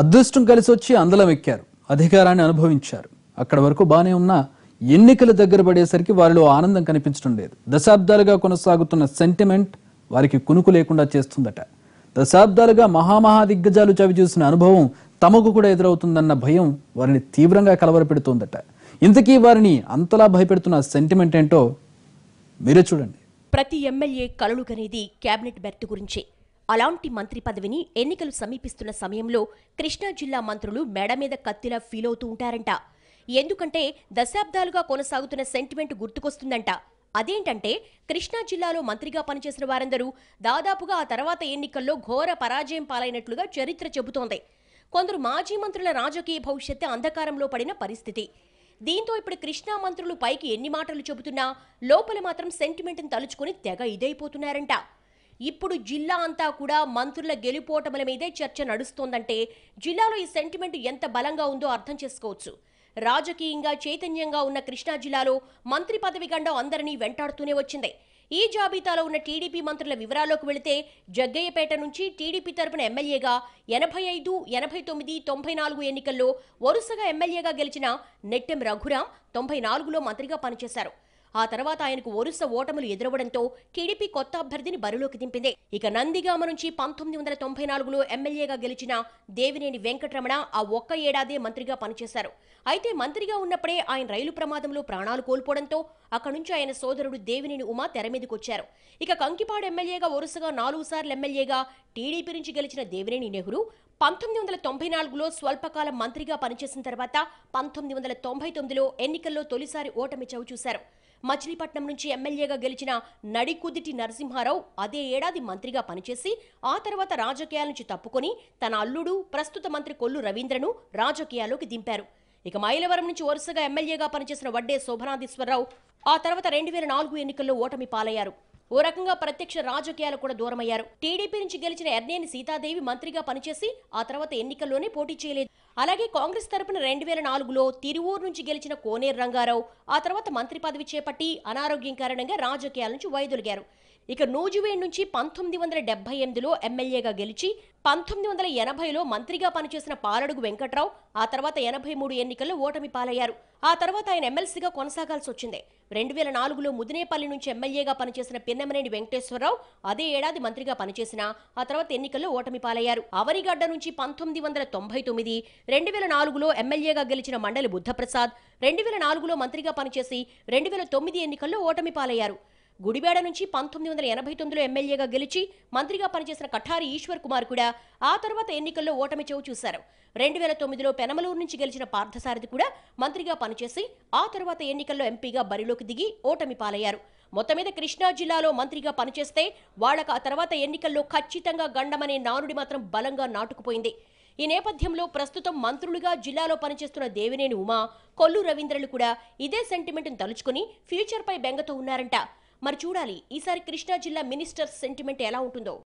అదృష్టం కలిసి వచ్చి అందలం ఎక్కారు అధికారాన్ని అనుభవించారు అక్కడ వరకు బాగానే ఉన్న ఎన్నికల దగ్గర పడేసరికి వారిలో ఆనందం కనిపించడం లేదు దశాబ్దాలుగా కొనసాగుతున్న సెంటిమెంట్ వారికి కునుకు లేకుండా చేస్తుందట దశాబ్దాలుగా మహామహా దిగ్గజాలు చవి చూసిన అనుభవం తమకు కూడా ఎదురవుతుందన్న భయం వారిని తీవ్రంగా కలవరపెడుతుందట ఇంతకీ వారిని అంతలా భయపెడుతున్న సెంటిమెంట్ ఏంటో మీరే చూడండి ప్రతి ఎమ్మెల్యే కలలు కనేది కేబినెట్ బెర్త్ గురించి అలాంటి మంత్రి పదవిని ఎన్నికలు సమీపిస్తున్న సమయంలో కృష్ణా జిల్లా మంత్రులు మెడ మీద కత్తిలా ఫీల్ అవుతూ ఉంటారంట ఎందుకంటే దశాబ్దాలుగా కొనసాగుతున్న సెంటిమెంట్ గుర్తుకొస్తుందంట అదేంటంటే కృష్ణా జిల్లాలో మంత్రిగా పనిచేసిన వారందరూ దాదాపుగా ఆ తర్వాత ఎన్నికల్లో ఘోర పరాజయం పాలైనట్లుగా చరిత్ర చెబుతోంది కొందరు మాజీ మంత్రుల రాజకీయ భవిష్యత్తు అంధకారంలో పడిన పరిస్థితి దీంతో ఇప్పుడు కృష్ణా మంత్రులు పైకి ఎన్ని మాటలు చెబుతున్నా లోపల మాత్రం సెంటిమెంట్ని తలుచుకుని తెగ ఇదైపోతున్నారంట ఇప్పుడు జిల్లా అంతా కూడా మంత్రుల గెలుపోటముల మీదే చర్చ నడుస్తోందంటే జిల్లాలో ఈ సెంటిమెంట్ ఎంత బలంగా ఉందో అర్థం చేసుకోవచ్చు రాజకీయంగా చైతన్యంగా ఉన్న కృష్ణా జిల్లాలో మంత్రి పదవి గండం అందరినీ వెంటాడుతూనే వచ్చింది ఈ జాబితాలో ఉన్న టీడీపీ మంత్రుల వివరాల్లోకి వెళితే జగ్గయ్యపేట నుంచి టీడీపీ తరపున ఎమ్మెల్యేగా ఎనభై ఐదు ఎనభై తొమ్మిది తొంభై నాలుగు ఎన్నికల్లో వరుసగా ఎమ్మెల్యేగా గెలిచిన నెట్టెం రఘురాం తొంభై నాలుగులో మంత్రిగా పనిచేశారు ఆ తర్వాత ఆయనకు వరుస ఓటములు ఎదురవడంతో టీడీపీ కొత్త అభ్యర్థిని బరిలోకి దింపింది ఇక నందిగామ నుంచి పంతొమ్మిది వందల తొంభై నాలుగులో ఎమ్మెల్యేగా గెలిచిన దేవినేని వెంకటరమణ ఆ ఒక్క ఏడాదే మంత్రిగా పనిచేశారు అయితే మంత్రిగా ఉన్నప్పుడే ఆయన రైలు ప్రమాదంలో ప్రాణాలు కోల్పోవడంతో అక్కడి నుంచి ఆయన సోదరుడు దేవినేని ఉమా తెర మీదకొచ్చారు ఇక కంకిపాడు ఎమ్మెల్యేగా వరుసగా నాలుగు సార్లు ఎమ్మెల్యేగా టీడీపీ నుంచి గెలిచిన దేవినేని నెహ్రూ పంతొమ్మిది వందల తొంభై నాలుగులో స్వల్పకాలం మంత్రిగా పనిచేసిన తర్వాత పంతొమ్మిది వందల తొంభై తొమ్మిదిలో ఎన్నికల్లో తొలిసారి ఓటమి చవి చూశారు మచిలీపట్నం నుంచి ఎమ్మెల్యేగా గెలిచిన నడికుదిటి నరసింహారావు అదే ఏడాది మంత్రిగా పనిచేసి ఆ తర్వాత రాజకీయాల నుంచి తప్పుకొని తన అల్లుడు ప్రస్తుత మంత్రి కొల్లు రవీంద్రను రాజకీయాల్లోకి దింపారు ఇక మైలవరం నుంచి వరుసగా ఎమ్మెల్యేగా పనిచేసిన వడ్డే శోభనాధీశ్వరరావు ఆ తర్వాత రెండు వేల నాలుగు ఎన్నికల్లో ఓటమి పాలయ్యారు ఓ రకంగా ప్రత్యక్ష రాజకీయాలు కూడా దూరమయ్యారు టీడీపీ నుంచి గెలిచిన ఎర్నేని సీతాదేవి మంత్రిగా పనిచేసి ఆ తర్వాత ఎన్నికల్లోనే పోటీ చేయలేదు అలాగే కాంగ్రెస్ తరపున రెండు వేల నాలుగులో తిరువూరు నుంచి గెలిచిన కోనేరు రంగారావు ఆ తర్వాత మంత్రి పదవి చేపట్టి అనారోగ్యం కారణంగా రాజకీయాల నుంచి వైదొలిగారు ఇక నూజువేడ్ నుంచి పంతొమ్మిది వందల డెబ్బై ఎనిమిదిలో ఎమ్మెల్యేగా గెలిచి పంతొమ్మిది వందల ఎనభైలో మంత్రిగా పనిచేసిన పాలడుగు వెంకట్రావు ఆ తర్వాత ఎనభై మూడు ఎన్నికల్లో ఓటమి పాలయ్యారు ఆ తర్వాత ఆయన ఎమ్మెల్సీగా కొనసాగాల్సి వచ్చింది రెండు వేల నాలుగులో ముదినేపల్లి నుంచి ఎమ్మెల్యేగా పనిచేసిన పిన్నమనేని వెంకటేశ్వరరావు అదే ఏడాది మంత్రిగా పనిచేసిన ఆ తర్వాత ఎన్నికల్లో ఓటమి పాలయ్యారు అవరిగడ్డ నుంచి పంతొమ్మిది వందల తొంభై తొమ్మిది రెండు వేల నాలుగులో ఎమ్మెల్యేగా గెలిచిన మండలి బుద్ధప్రసాద్ రెండు వేల నాలుగులో మంత్రిగా పనిచేసి రెండు వేల తొమ్మిది ఎన్నికల్లో ఓటమి పాలయ్యారు గుడిబేడ నుంచి పంతొమ్మిది వందల ఎనభై తొమ్మిదిలో ఎమ్మెల్యేగా గెలిచి మంత్రిగా పనిచేసిన కఠారి ఈశ్వర్ కుమార్ కూడా ఆ తర్వాత ఎన్నికల్లో ఓటమి చెవు చూశారు రెండు వేల తొమ్మిదిలో పెనమలూరు నుంచి గెలిచిన పార్థసారథి కూడా మంత్రిగా పనిచేసి ఆ తర్వాత ఎన్నికల్లో ఎంపీగా బరిలోకి దిగి ఓటమి పాలయ్యారు మొత్తం మీద కృష్ణా జిల్లాలో మంత్రిగా పనిచేస్తే వాళ్ళకు ఆ తర్వాత ఎన్నికల్లో ఖచ్చితంగా గండమనే నానుడి మాత్రం బలంగా నాటుకుపోయింది ఈ నేపథ్యంలో ప్రస్తుతం మంత్రులుగా జిల్లాలో పనిచేస్తున్న దేవినేని ఉమా కొల్లు రవీంద్రలు కూడా ఇదే సెంటిమెంట్ను తలుచుకుని ఫ్యూచర్పై బెంగతో ఉన్నారంట మరి చూడాలి ఈసారి కృష్ణా జిల్లా మినిస్టర్ సెంటిమెంట్ ఎలా ఉంటుందో